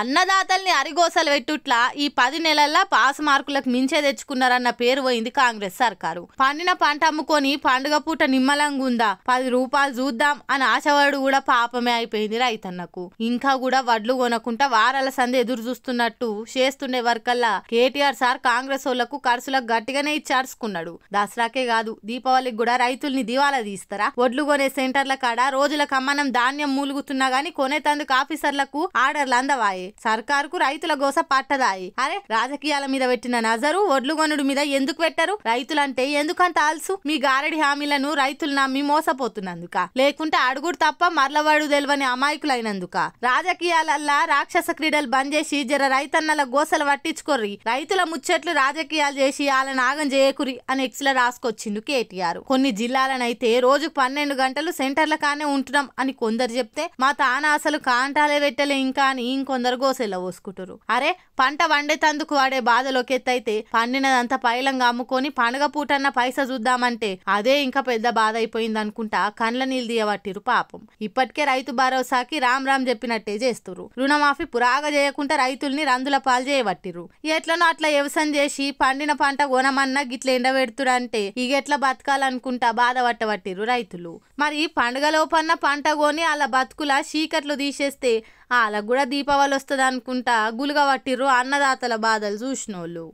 అన్నదాతల్ని అరిగోసలు పెట్టుట్లా ఈ పది నెలల్లో పాస్ మార్కులకు మించే తెచ్చుకున్నారన్న పేరు పోయింది కాంగ్రెస్ సర్కారు పండిన పంట అమ్ముకొని పండుగ పూట నిమ్మలంగా ఉందా పది రూపాయలు చూద్దాం అని ఆశవాడు కూడా పాపమే అయిపోయింది రైతన్నకు ఇంకా కూడా వడ్లు కొనకుండా వారాల సందే ఎదురు చూస్తున్నట్టు చేస్తుండే వర్కల్లా కేటీఆర్ సార్ కాంగ్రెస్ వాళ్లకు ఖర్చులకు గట్టిగానే ఇచ్చార్చుకున్నాడు దసరాకే కాదు దీపావళికి కూడా రైతుల్ని దివాలా తీస్తారా వడ్లు కొనే సెంటర్ల కాడ రోజుల కమ్మనం ధాన్యం మూలుగుతున్నా గానీ కొనేతందుకు ఆఫీసర్లకు ఆర్డర్లు అందవాయి పట్టదాయి కు రైతుల గోస పట్టదాయి అరే రాజకీయాల మీద పెట్టిన నజరు ఒడ్లు కొనుడు మీద ఎందుకు పెట్టరు రైతులంటే ఎందుకంత ఆల్సు మీ గారడి హామీలను రైతులు నమ్మి మోసపోతున్నందుక లేకుంటే అడుగుడు తప్ప మరలవాడు తెలివని అమాయకులైనందుక రాజకీయాలల్లా రాక్షస క్రీడలు బంద్ చేసి జర రైతన్నల గోసలు పట్టించుకోర్రి రైతుల ముచ్చట్లు రాజకీయాలు చేసి వాళ్ళ నాగం చేయకురి అని ఎక్స్ల రాసుకొచ్చిండు కేటీఆర్ కొన్ని జిల్లాలనైతే రోజుకు పన్నెండు గంటలు సెంటర్ల కానే ఉంటున్నాం అని కొందరు చెప్తే మా తాన అసలు కాంటాలే పెట్టలే ఇంకా అని ఇంకొందరు దొరగోసేలా పోసుకుంటారు అరే పంట వండేతందుకు వాడే బాధలోకి ఎత్తైతే పండినదంతా పైలంగా అమ్ముకొని పండగ పూటన్న పైసా చూద్దామంటే అదే ఇంకా పెద్ద బాధ అయిపోయింది అనుకుంటా కండ్ల నీళ్ళు దియబట్టిరు పాపం ఇప్పటికే రైతు భరోసాకి రామ్ రామ్ చెప్పినట్టే చేస్తురు రుణమాఫీ పురాగా చేయకుండా రైతుల్ని రందుల పాలు చేయబట్టిరు ఎట్లనో అట్లా వ్యవసాయం చేసి పండిన పంట కొనమన్నా గిట్ల ఎండబెడుతురంటే ఇక ఎట్లా బతకాలనుకుంటా బాధ పట్టబట్టిరు రైతులు మరి పండుగలోపన్న పంట కొని అలా బతుకుల చీకట్లు తీసేస్తే వాళ్ళకు కూడా దీపావళి వస్తుంది అనుకుంటా గులుగా పట్టిర్రు అన్నదాతల బాధలు చూసినోళ్ళు